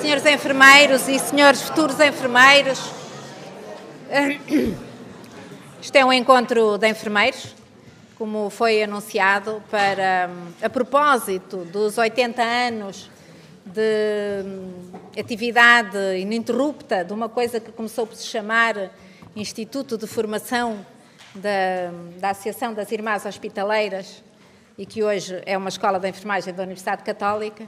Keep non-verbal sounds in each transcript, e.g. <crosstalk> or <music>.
senhores enfermeiros e senhores futuros enfermeiros. Isto é um encontro de enfermeiros, como foi anunciado, para, a propósito dos 80 anos de hum, atividade ininterrupta de uma coisa que começou por se chamar Instituto de Formação da, da Associação das Irmãs Hospitaleiras e que hoje é uma escola de enfermagem da Universidade Católica.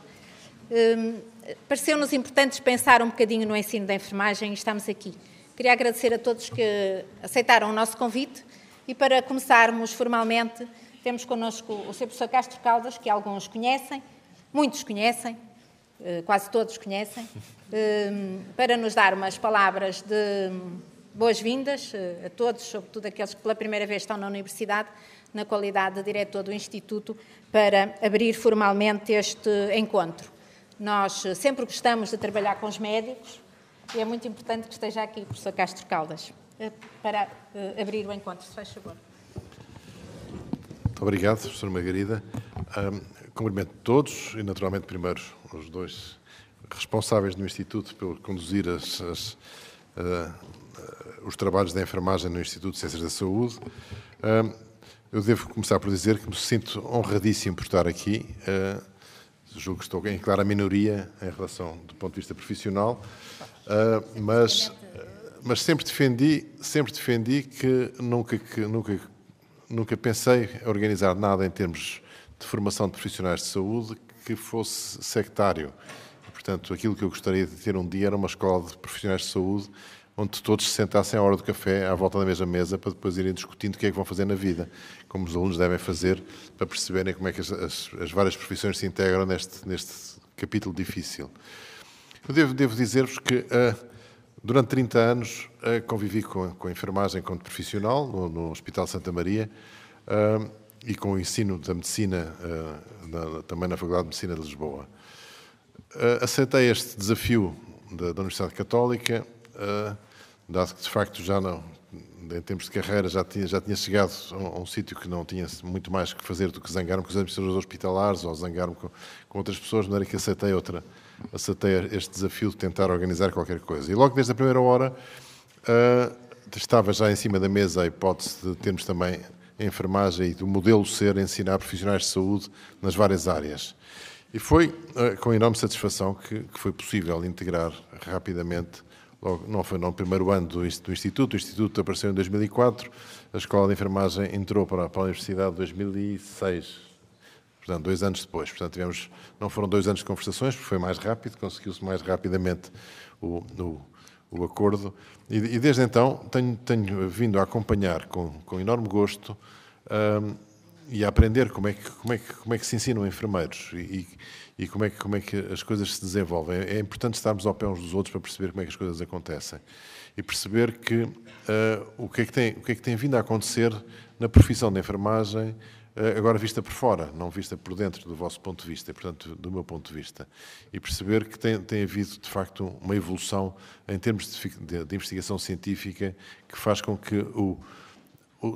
Hum, pareceu-nos importante pensar um bocadinho no ensino da enfermagem e estamos aqui. Queria agradecer a todos que aceitaram o nosso convite e para começarmos formalmente, temos connosco o Sr. Professor Castro Caldas, que alguns conhecem, muitos conhecem, eh, quase todos conhecem, hum, para nos dar umas palavras de boas-vindas eh, a todos, sobretudo aqueles que pela primeira vez estão na Universidade, na qualidade de diretor do Instituto, para abrir formalmente este encontro. Nós sempre gostamos de trabalhar com os médicos e é muito importante que esteja aqui o professor Castro Caldas eh, para eh, abrir o encontro, se faz favor. Muito obrigado, professor Margarida. Um, cumprimento todos e, naturalmente, primeiro os dois responsáveis do Instituto por conduzir as, as, uh, os trabalhos da enfermagem no Instituto de Ciências da Saúde. Um, eu devo começar por dizer que me sinto honradíssimo por estar aqui. Uh, julgo que estou em clara minoria em relação do ponto de vista profissional, uh, mas, mas sempre defendi, sempre defendi que nunca, que nunca, nunca pensei em organizar nada em termos de formação de profissionais de saúde que fosse sectário. Portanto, aquilo que eu gostaria de ter um dia era uma escola de profissionais de saúde onde todos se sentassem à hora do café, à volta da mesma mesa, para depois irem discutindo o que é que vão fazer na vida, como os alunos devem fazer, para perceberem como é que as, as, as várias profissões se integram neste, neste capítulo difícil. Eu devo, devo dizer-vos que uh, durante 30 anos uh, convivi com, com, a enfermagem como profissional no, no Hospital Santa Maria uh, e com o ensino da medicina na, também na Faculdade de Medicina de Lisboa. aceitei este desafio da, da Universidade Católica dado que de facto já não, em tempos de carreira já tinha, já tinha chegado a um, a um sítio que não tinha muito mais que fazer do que zangar-me com os administradores hospitalares ou zangar-me com, com, outras pessoas, não era que aceitei outra, aceitei este desafio de tentar organizar qualquer coisa. E logo desde a primeira hora uh, estava já em cima da mesa a hipótese de termos também a enfermagem e do modelo ser ensinar profissionais de saúde nas várias áreas. E foi uh, com enorme satisfação que, que foi possível integrar rapidamente logo, não foi no primeiro ano do, do Instituto, o Instituto apareceu em 2004, a Escola de Enfermagem entrou para, para a Universidade em 2006, portanto, dois anos depois. Portanto, tivemos, não foram dois anos de conversações, porque foi mais rápido, conseguiu-se mais rapidamente o, o, o acordo. E, e, desde então tenho, tenho vindo a acompanhar com, com enorme gosto. Um, e a aprender como é que como é que como é que se ensinam enfermeiros e, e como é que como é que as coisas se desenvolvem é importante estarmos ao pé uns dos outros para perceber como é que as coisas acontecem e perceber que uh, o que é que tem o que é que tem vindo a acontecer na profissão da enfermagem uh, agora vista por fora não vista por dentro do vosso ponto de vista e, portanto do meu ponto de vista e perceber que tem tem havido de facto uma evolução em termos de, de, de investigação científica que faz com que o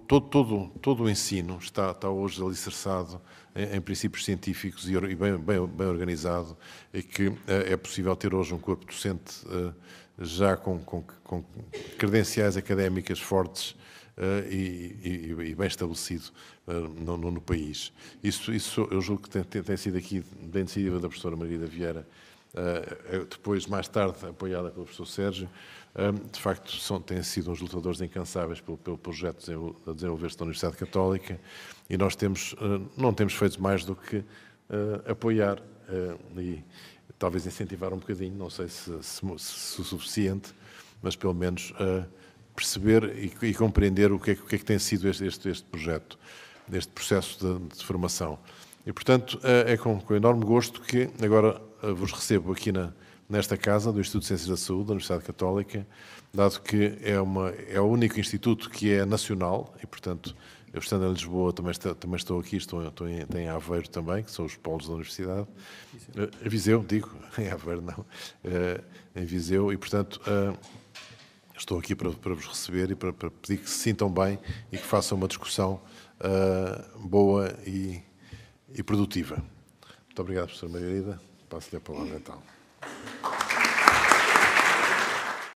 todo, todo, todo o ensino está, está hoje alicerçado em, em princípios científicos e, bem, bem, bem organizado, e que eh, é possível ter hoje um corpo docente eh, já com, com, com credenciais académicas fortes Uh, e, e, e, bem estabelecido uh, no, no, no, país. Isso, isso eu julgo que tem, tem, tem sido aqui da iniciativa da professora da Vieira eh, depois, mais tarde, apoiada pelo professor Sérgio, eh, de facto, são, têm sido uns lutadores incansáveis pelo, pelo projeto a desenvolver-se na Universidade Católica e nós temos, eh, não temos feito mais do que apoiar e talvez incentivar um bocadinho, não sei se, se, se o suficiente, mas pelo menos perceber e, e compreender o que, é, o que, é, que tem sido este, este, este projeto, este processo de, de formação. E, portanto, é com, com enorme gosto que agora eh, vos recebo aqui na, nesta casa do Instituto de Ciências da Saúde da Universidade Católica, dado que é, uma, é o único instituto que é nacional e, portanto, eu estando em Lisboa também, está, também estou aqui, estou, estou em, em, Aveiro também, que são os polos da Universidade. Viseu, eh, Viseu digo, <laughs> em Aveiro não, uh, em Viseu, e, portanto. Uh, estou aqui para, para, vos receber e para, para, pedir que se sintam bem e que façam uma discussão boa e, e produtiva. Muito obrigado, professor Margarida. Passo-lhe a palavra então.